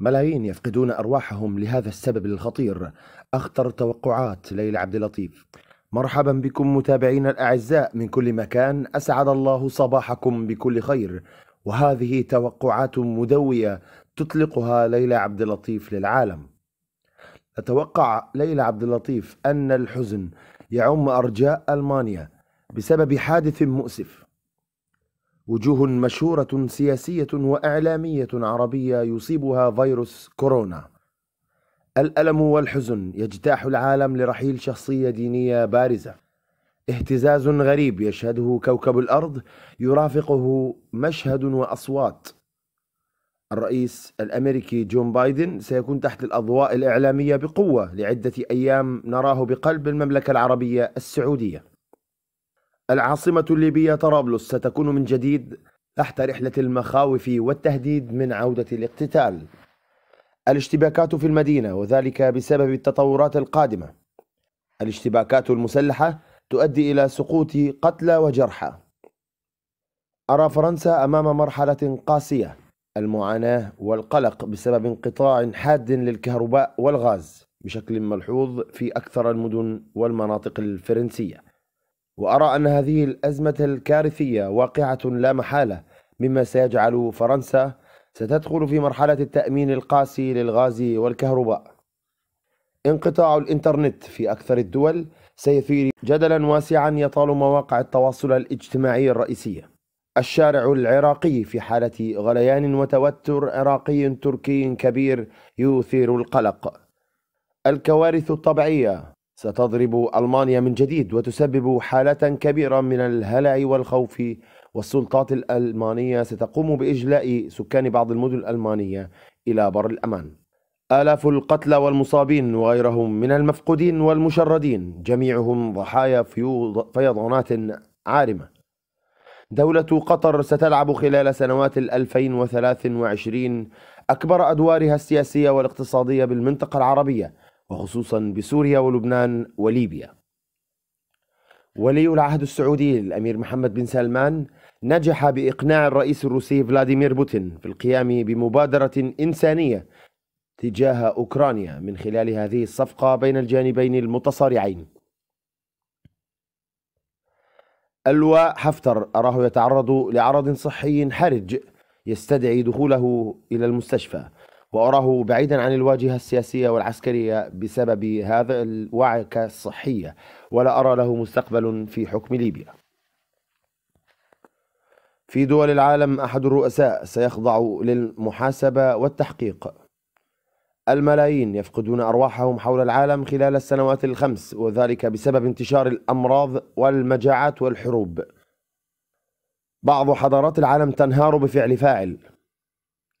ملايين يفقدون أرواحهم لهذا السبب الخطير أخطر توقعات ليلى عبد اللطيف مرحبا بكم متابعينا الأعزاء من كل مكان أسعد الله صباحكم بكل خير وهذه توقعات مدوية تطلقها ليلى عبد اللطيف للعالم اتوقع ليلى عبد اللطيف أن الحزن يعم أرجاء ألمانيا بسبب حادث مؤسف وجوه مشهورة سياسية وإعلامية عربية يصيبها فيروس كورونا الألم والحزن يجتاح العالم لرحيل شخصية دينية بارزة اهتزاز غريب يشهده كوكب الأرض يرافقه مشهد وأصوات الرئيس الأمريكي جون بايدن سيكون تحت الأضواء الإعلامية بقوة لعدة أيام نراه بقلب المملكة العربية السعودية العاصمة الليبية طرابلس ستكون من جديد تحت رحلة المخاوف والتهديد من عودة الاقتتال. الاشتباكات في المدينة وذلك بسبب التطورات القادمة. الاشتباكات المسلحة تؤدي إلى سقوط قتلى وجرحى. أرى فرنسا أمام مرحلة قاسية المعاناة والقلق بسبب انقطاع حاد للكهرباء والغاز بشكل ملحوظ في أكثر المدن والمناطق الفرنسية. وأرى أن هذه الأزمة الكارثية واقعة لا محالة مما سيجعل فرنسا ستدخل في مرحلة التأمين القاسي للغاز والكهرباء انقطاع الإنترنت في أكثر الدول سيثير جدلا واسعا يطال مواقع التواصل الاجتماعي الرئيسية الشارع العراقي في حالة غليان وتوتر عراقي تركي كبير يثير القلق الكوارث الطبيعية ستضرب ألمانيا من جديد وتسبب حالة كبيرة من الهلع والخوف والسلطات الألمانية ستقوم بإجلاء سكان بعض المدن الألمانية إلى بر الأمان آلاف القتلى والمصابين وغيرهم من المفقودين والمشردين جميعهم ضحايا فيضانات عارمة دولة قطر ستلعب خلال سنوات 2023 أكبر أدوارها السياسية والاقتصادية بالمنطقة العربية وخصوصا بسوريا ولبنان وليبيا ولي العهد السعودي الأمير محمد بن سلمان نجح بإقناع الرئيس الروسي فلاديمير بوتين في القيام بمبادرة إنسانية تجاه أوكرانيا من خلال هذه الصفقة بين الجانبين المتصارعين ألواء حفتر أراه يتعرض لعرض صحي حرج يستدعي دخوله إلى المستشفى وأراه بعيدا عن الواجهة السياسية والعسكرية بسبب هذا الوعكة الصحية ولا أرى له مستقبل في حكم ليبيا في دول العالم أحد الرؤساء سيخضع للمحاسبة والتحقيق الملايين يفقدون أرواحهم حول العالم خلال السنوات الخمس وذلك بسبب انتشار الأمراض والمجاعات والحروب بعض حضارات العالم تنهار بفعل فاعل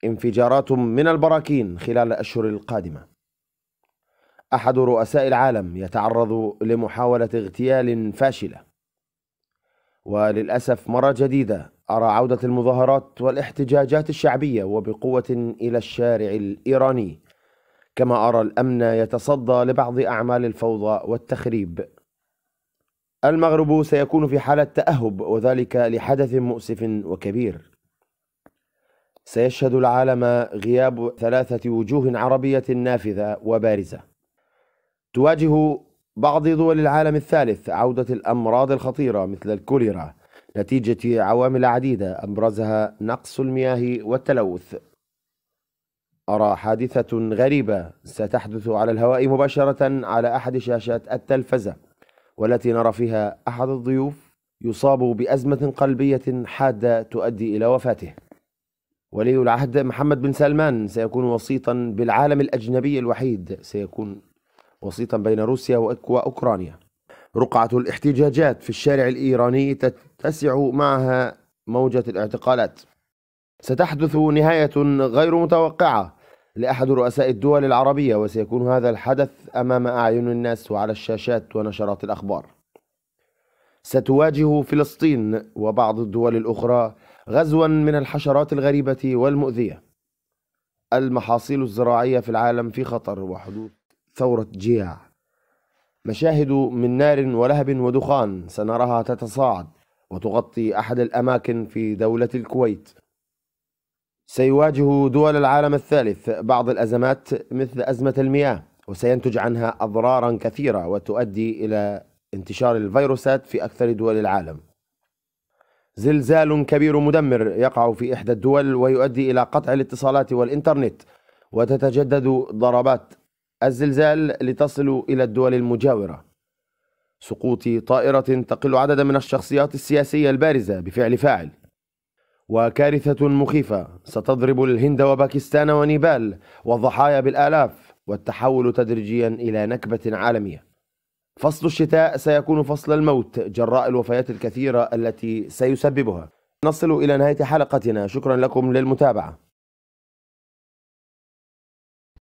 انفجارات من البراكين خلال الأشهر القادمة أحد رؤساء العالم يتعرض لمحاولة اغتيال فاشلة وللأسف مرة جديدة أرى عودة المظاهرات والاحتجاجات الشعبية وبقوة إلى الشارع الإيراني كما أرى الأمن يتصدى لبعض أعمال الفوضى والتخريب المغرب سيكون في حالة تأهب وذلك لحدث مؤسف وكبير سيشهد العالم غياب ثلاثة وجوه عربية نافذة وبارزة تواجه بعض دول العالم الثالث عودة الأمراض الخطيرة مثل الكوليرا نتيجة عوامل عديدة أبرزها نقص المياه والتلوث أرى حادثة غريبة ستحدث على الهواء مباشرة على أحد شاشات التلفزة والتي نرى فيها أحد الضيوف يصاب بأزمة قلبية حادة تؤدي إلى وفاته ولي العهد محمد بن سلمان سيكون وسيطا بالعالم الأجنبي الوحيد سيكون وسيطا بين روسيا وأوكرانيا رقعة الاحتجاجات في الشارع الإيراني تتسع معها موجة الاعتقالات ستحدث نهاية غير متوقعة لأحد رؤساء الدول العربية وسيكون هذا الحدث أمام أعين الناس وعلى الشاشات ونشرات الأخبار ستواجه فلسطين وبعض الدول الأخرى غزوا من الحشرات الغريبة والمؤذية المحاصيل الزراعية في العالم في خطر وحدوث ثورة جياع مشاهد من نار ولهب ودخان سنراها تتصاعد وتغطي أحد الأماكن في دولة الكويت سيواجه دول العالم الثالث بعض الأزمات مثل أزمة المياه وسينتج عنها أضرارا كثيرة وتؤدي إلى انتشار الفيروسات في أكثر دول العالم زلزال كبير مدمر يقع في إحدى الدول ويؤدي إلى قطع الاتصالات والإنترنت وتتجدد ضربات الزلزال لتصل إلى الدول المجاورة سقوط طائرة تقل عددا من الشخصيات السياسية البارزة بفعل فاعل وكارثة مخيفة ستضرب الهند وباكستان ونيبال والضحايا بالآلاف والتحول تدريجيا إلى نكبة عالمية فصل الشتاء سيكون فصل الموت جراء الوفيات الكثيرة التي سيسببها نصل إلى نهاية حلقتنا شكرا لكم للمتابعة